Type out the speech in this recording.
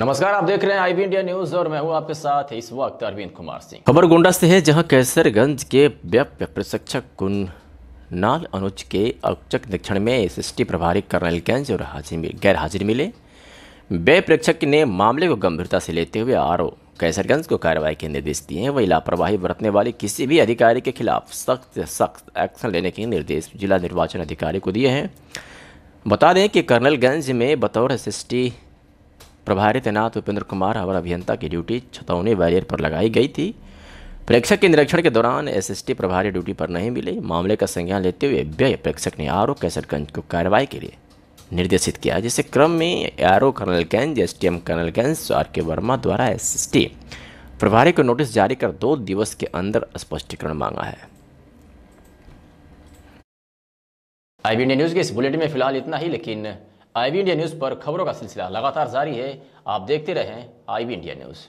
नमस्कार आप देख रहे हैं आईबी इंडिया न्यूज और मैं हूं आपके साथ इस वक्त अरविंद कुमार सिंह खबर गोंडा से है जहां कैसरगंज के व्यप्य प्रशिक्षक कुन नाल अनुज के औचक निरीक्षण में एसएसटी प्रभारी कर्नलगंज और हाजिर गैर हाजिर मिले व्यय प्रेक्षक ने मामले को गंभीरता से लेते हुए आरओ कैसरगंज को कार्रवाई के निर्देश दिए हैं वही लापरवाही बरतने वाले किसी भी अधिकारी के खिलाफ सख्त सख्त एक्शन लेने के निर्देश जिला निर्वाचन अधिकारी को दिए हैं बता दें कि कर्नलगंज में बतौर टी प्रभारी तैनात उपेंद्र कुमार हमारा अभियंता की ड्यूटी छतौनी बैरियर पर लगाई गई थी प्रेक्षक के निरीक्षण के दौरान एसएसटी प्रभारी ड्यूटी पर नहीं मिले मामले का संज्ञान लेते हुए व्यय प्रेक्षक ने आर ओ कैसरगंज को कार्रवाई के लिए निर्देशित किया जिसके क्रम में R O Colonelganj S T M Colonelganj R K Verma द्वारा एस प्रभारी को नोटिस जारी कर दो दिवस के अंदर स्पष्टीकरण मांगा है आई इंडिया न्यूज़ के इस बुलेटिन में फिलहाल इतना ही लेकिन आईवी इंडिया न्यूज़ पर खबरों का सिलसिला लगातार जारी है आप देखते रहें आईवी इंडिया न्यूज़